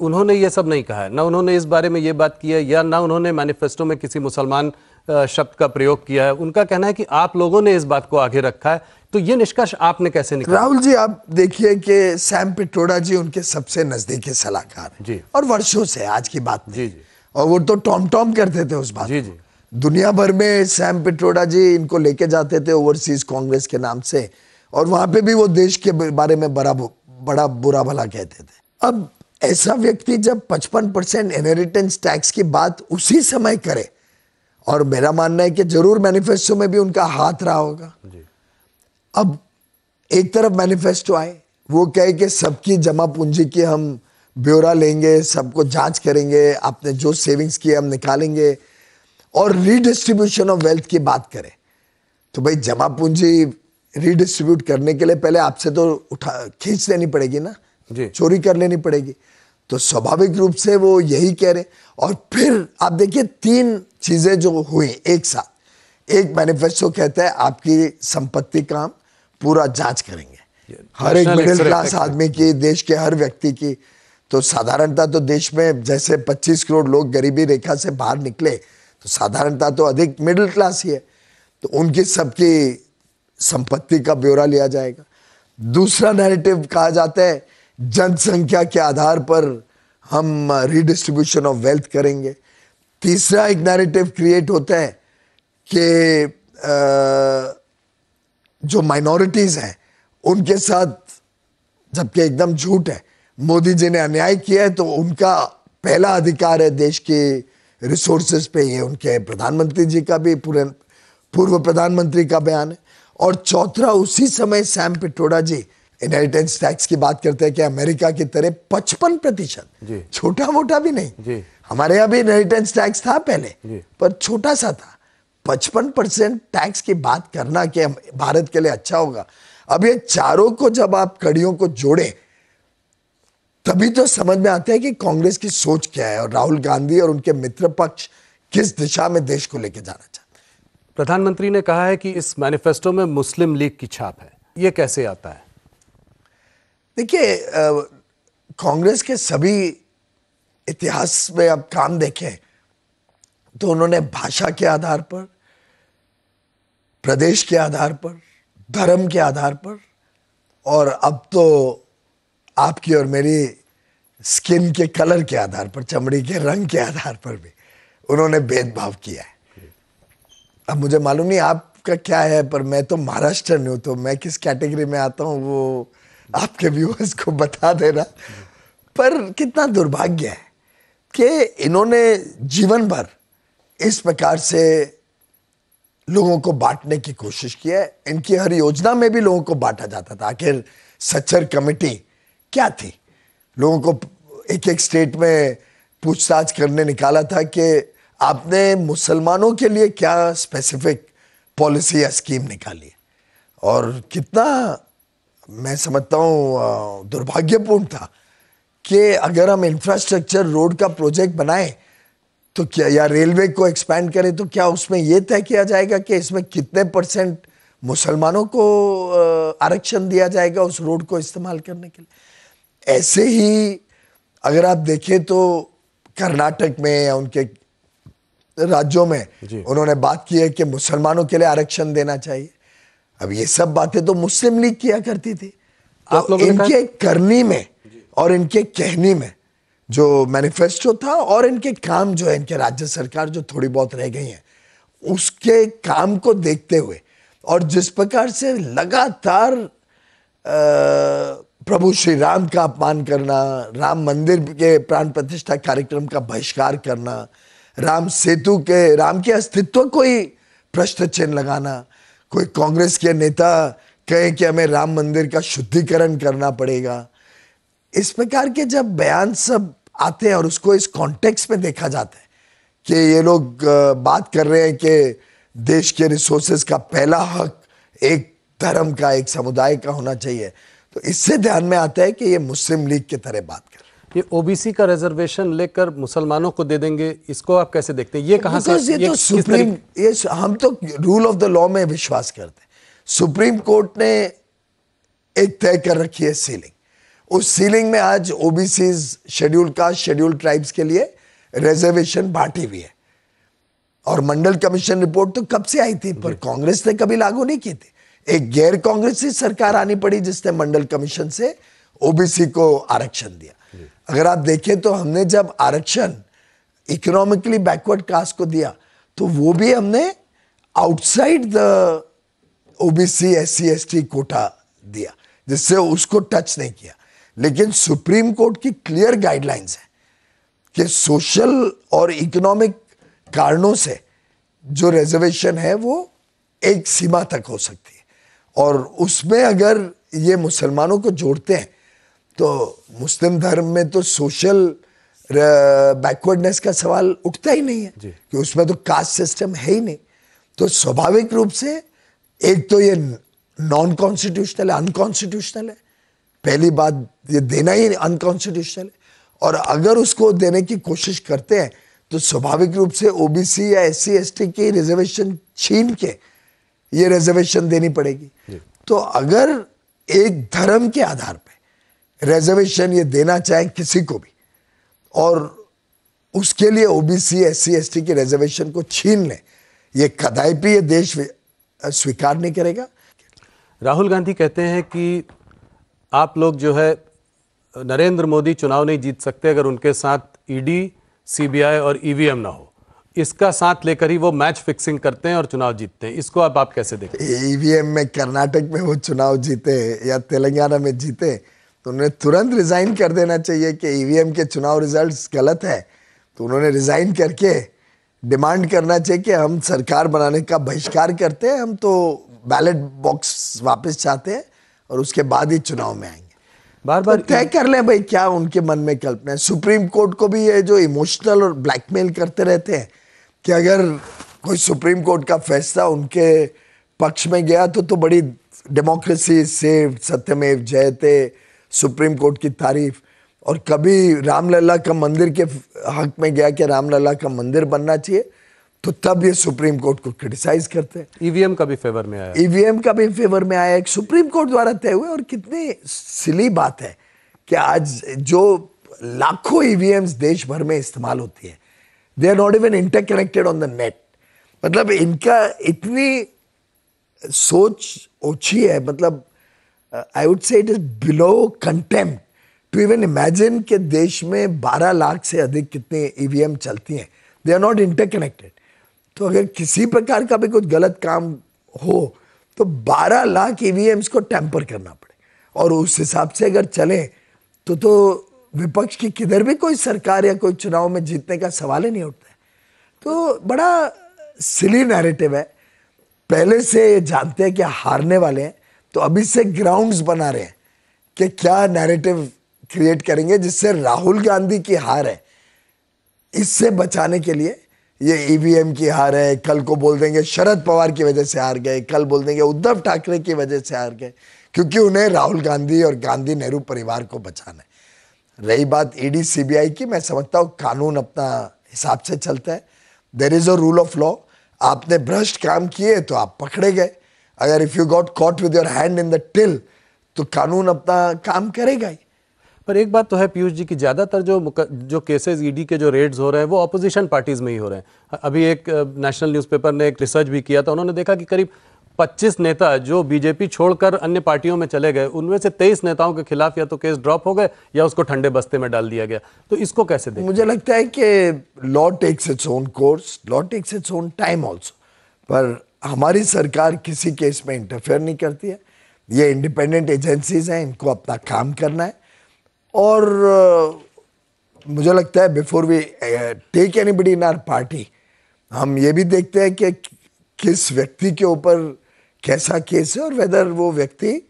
उन्होंने ये सब नहीं कहा है ना उन्होंने इस बारे में ये बात की है या ना उन्होंने मैनिफेस्टो में किसी मुसलमान शब्द का प्रयोग किया है उनका कहना है कि आप लोगों ने इस बात को आगे रखा है तो ये निष्कर्ष आपने कैसे निकाला राहुल जी आप देखिए कि सैम पिटोड़ा जी उनके सबसे नजदीकी सलाहकार जी और वर्षों से आज की बात जी जी और वो तो टॉम टॉम करते थे उस बात जी जी दुनिया भर में सैम पिटोड़ा जी इनको लेके जाते थे ओवरसीज कांग्रेस के नाम से और वहां पे भी वो देश के बारे में बड़ा बड़ा बुरा भला कहते थे अब ऐसा व्यक्ति जब 55 परसेंट इनहेरिटेंस टैक्स की बात उसी समय करे और मेरा मानना है कि जरूर मैनिफेस्टो में भी उनका हाथ रहा होगा अब एक तरफ मैनिफेस्टो आए वो कहे कि सबकी जमा पूंजी की हम ब्यौरा लेंगे सबको जांच करेंगे आपने जो सेविंग्स की हम निकालेंगे और रीडिस्ट्रीब्यूशन ऑफ वेल्थ की बात करें तो भाई जमा पूंजी रीडिस्ट्रीब्यूट करने के लिए पहले आपसे तो उठा खींच लेनी पड़ेगी ना चोरी कर लेनी पड़ेगी तो स्वाभाविक रूप से वो यही कह रहे और फिर आप देखिए तीन चीजें जो हुई एक साथ एक मैनिफेस्टो कहता है आपकी संपत्ति काम पूरा जांच करेंगे हर एक मिडिल क्लास आदमी की देश के हर व्यक्ति की तो साधारणता तो देश में जैसे 25 करोड़ लोग गरीबी रेखा से बाहर निकले तो साधारणता तो अधिक मिडिल क्लास ही है तो उनकी सबकी संपत्ति का ब्यौरा लिया जाएगा दूसरा नैरेटिव कहा जाता है जनसंख्या के आधार पर हम रिडिस्ट्रीब्यूशन ऑफ वेल्थ करेंगे तीसरा एक नैरेटिव क्रिएट होता है कि uh, जो माइनॉरिटीज़ हैं उनके साथ जबकि एकदम झूठ है मोदी जी ने अन्याय किया है तो उनका पहला अधिकार है देश के रिसोर्सेज पे ये उनके प्रधानमंत्री जी का भी पूरे पूर्व प्रधानमंत्री का बयान है और चौथा उसी समय सैम पिटोड़ा जी इनहेरिटेंस टैक्स की बात करते हैं कि अमेरिका की तरह पचपन प्रतिशत छोटा मोटा भी नहीं हमारे यहाँ भी इनहेरिटेंस टैक्स था पहले पर छोटा सा था पचपन परसेंट टैक्स की बात करना कि भारत के लिए अच्छा होगा अब ये चारों को जब आप कड़ियों को जोड़े तभी तो समझ में आता है कि कांग्रेस की सोच क्या है और राहुल गांधी और उनके मित्र पक्ष किस दिशा में देश को लेकर जाना चाहते प्रधानमंत्री ने कहा है कि इस मैनिफेस्टो में मुस्लिम लीग की छाप है ये कैसे आता है देखिए कांग्रेस के सभी इतिहास में अब काम देखे तो उन्होंने भाषा के आधार पर प्रदेश के आधार पर धर्म के आधार पर और अब तो आपकी और मेरी स्किन के कलर के आधार पर चमड़ी के रंग के आधार पर भी उन्होंने भेदभाव किया है अब मुझे मालूम नहीं आपका क्या है पर मैं तो महाराष्ट्र में हूँ तो मैं किस कैटेगरी में आता हूँ वो आपके व्यूअर्स को बता देना पर कितना दुर्भाग्य है कि इन्होंने जीवन भर इस प्रकार से लोगों को बांटने की कोशिश की है इनकी हर योजना में भी लोगों को बांटा जाता था आखिर सच्चर कमेटी क्या थी लोगों को एक एक स्टेट में पूछताछ करने निकाला था कि आपने मुसलमानों के लिए क्या स्पेसिफिक पॉलिसी या स्कीम निकाली और कितना मैं समझता हूँ दुर्भाग्यपूर्ण था कि अगर हम इंफ्रास्ट्रक्चर रोड का प्रोजेक्ट बनाए तो क्या या रेलवे को एक्सपैंड करें तो क्या उसमें यह तय किया जाएगा कि इसमें कितने परसेंट मुसलमानों को आरक्षण दिया जाएगा उस रोड को इस्तेमाल करने के लिए ऐसे ही अगर आप देखें तो कर्नाटक में या उनके राज्यों में उन्होंने बात की है कि मुसलमानों के लिए आरक्षण देना चाहिए अब ये सब बातें तो मुस्लिम लीग किया करती थी तो आप तो इनके करने में और इनके कहने में जो मैनिफेस्टो था और इनके काम जो है इनके राज्य सरकार जो थोड़ी बहुत रह गई है उसके काम को देखते हुए और जिस प्रकार से लगातार प्रभु श्री राम का अपमान करना राम मंदिर के प्राण प्रतिष्ठा कार्यक्रम का बहिष्कार करना राम सेतु के राम के अस्तित्व को ही प्रश्न चिन्ह लगाना कोई कांग्रेस के नेता कहें कि हमें राम मंदिर का शुद्धिकरण करना पड़ेगा इस प्रकार के जब बयान सब आते हैं और उसको इस कॉन्टेक्स्ट में देखा जाता है कि ये लोग बात कर रहे हैं कि देश के रिसोर्सेज का पहला हक एक धर्म का एक समुदाय का होना चाहिए तो इससे ध्यान में आता है कि ये मुस्लिम लीग की तरह बात कर रहे हैं ये ओबीसी का रिजर्वेशन लेकर मुसलमानों को दे देंगे इसको आप कैसे देखते हैं ये कहाँ से ये तो सुप्रीम ये हम तो रूल ऑफ द लॉ में विश्वास करते हैं सुप्रीम कोर्ट ने एक तय कर रखी है सीलिंग उस सीलिंग में आज OBC scheduled caste scheduled tribes के लिए रिजर्वेशन बांटी हुई है और मंडल कमीशन रिपोर्ट तो कब से आई थी पर कांग्रेस ने कभी लागू नहीं की थी एक गैर कांग्रेसी सरकार आनी पड़ी जिसने मंडल कमीशन से ओबीसी को आरक्षण दिया अगर आप देखें तो हमने जब आरक्षण इकोनॉमिकली बैकवर्ड कास्ट को दिया तो वो भी हमने outside the OBC S C S T quota दिया जिससे उसको टच नहीं किया लेकिन सुप्रीम कोर्ट की क्लियर गाइडलाइंस है कि सोशल और इकोनॉमिक कारणों से जो रिजर्वेशन है वो एक सीमा तक हो सकती है और उसमें अगर ये मुसलमानों को जोड़ते हैं तो मुस्लिम धर्म में तो सोशल बैकवर्डनेस का सवाल उठता ही नहीं है कि उसमें तो कास्ट सिस्टम है ही नहीं तो स्वाभाविक रूप से एक तो ये नॉन कॉन्स्टिट्यूशनल है अनकॉन्स्टिट्यूशनल है पहली बात ये देना ही अनकॉन्स्टिट्यूशनल है और अगर उसको देने की कोशिश करते हैं तो स्वाभाविक रूप से ओबीसी या एस सी की रिजर्वेशन छीन के ये रिजर्वेशन देनी पड़ेगी तो अगर एक धर्म के आधार पर रिजर्वेशन ये देना चाहे किसी को भी और उसके लिए ओबीसी एससी एसटी के रिजर्वेशन को छीन लें ये कदापि ये देश स्वीकार नहीं करेगा राहुल गांधी कहते हैं कि आप लोग जो है नरेंद्र मोदी चुनाव नहीं जीत सकते अगर उनके साथ ईडी e सीबीआई और ईवीएम e ना हो इसका साथ लेकर ही वो मैच फिक्सिंग करते हैं और चुनाव जीतते हैं इसको आप आप कैसे देखते हैं ईवीएम e में कर्नाटक में वो चुनाव जीते या तेलंगाना में जीते तो उन्हें तुरंत रिज़ाइन कर देना चाहिए कि ईवीएम e के चुनाव रिजल्ट्स गलत है तो उन्होंने रिज़ाइन करके डिमांड करना चाहिए कि हम सरकार बनाने का बहिष्कार करते हैं हम तो बैलेट बॉक्स वापस चाहते हैं और उसके बाद ही चुनाव में आएंगे बार बार तो तय कर लें भाई क्या उनके मन में कल्पना है सुप्रीम कोर्ट को भी ये जो इमोशनल और ब्लैकमेल करते रहते हैं कि अगर कोई सुप्रीम कोर्ट का फैसला उनके पक्ष में गया तो तो बड़ी डेमोक्रेसी सेव सत्यमेव जयते सुप्रीम कोर्ट की तारीफ और कभी रामलला का मंदिर के हक में गया कि रामलला का मंदिर बनना चाहिए तो तब ये सुप्रीम कोर्ट को क्रिटिसाइज करते हैं ईवीएम का भी फेवर में आया ईवीएम का भी फेवर में आया एक सुप्रीम कोर्ट द्वारा तय हुए और कितनी सिली बात है कि आज जो लाखों ईवीएम्स देश भर में इस्तेमाल होती है they are not even interconnected on the net मतलब इनका इतनी सोच ओछी है मतलब I would say it is below contempt to even imagine के देश में 12 लाख से अधिक कितने ईवीएम e चलती हैं दे आर नॉट इंटरकनेक्टेड तो अगर किसी प्रकार का भी कुछ गलत काम हो तो 12 लाख ईवीएम्स e को टैंपर करना पड़े और उस हिसाब से अगर चलें तो तो विपक्ष की किधर भी कोई सरकार या कोई चुनाव में जीतने का सवाल ही नहीं उठता तो बड़ा सिली नैरेटिव है पहले से जानते हैं कि हारने वाले हैं तो अभी से ग्राउंड्स बना रहे हैं कि क्या नैरेटिव क्रिएट करेंगे जिससे राहुल गांधी की हार है इससे बचाने के लिए ये ईवीएम e की हार है कल को बोल देंगे शरद पवार की वजह से हार गए कल बोल देंगे उद्धव ठाकरे की वजह से हार गए क्योंकि उन्हें राहुल गांधी और गांधी नेहरू परिवार को बचाना है रही बात ईडी e सीबीआई की मैं समझता हूँ कानून अपना हिसाब से चलता है there is a rule of law आपने भ्रष्ट काम किए तो आप पकड़े गए अगर if you got caught with your hand in the till तो कानून अपना काम करेगा ही पर एक बात तो है पीयूष जी की ज़्यादातर जो जो केसेस ईडी e के जो रेड्स हो रहे हैं वो अपोजिशन पार्टीज़ में ही हो रहे हैं अभी एक नेशनल न्यूज़पेपर ने एक रिसर्च भी किया था उन्होंने देखा कि करीब 25 नेता जो बीजेपी छोड़कर अन्य पार्टियों में चले गए उनमें से 23 नेताओं के खिलाफ या तो केस ड्रॉप हो गए या उसको ठंडे बस्ते में डाल दिया गया तो इसको कैसे देखें? मुझे लगता है कि law takes its own course law takes its own time also पर हमारी सरकार किसी केस में इंटरफेयर नहीं करती है ये इंडिपेंडेंट एजेंसीज हैं इनको अपना काम करना है और मुझे लगता है before we take anybody in our party हम ये भी देखते हैं कि किस व्यक्ति के ऊपर कैसा केस है और वेदर वो व्यक्ति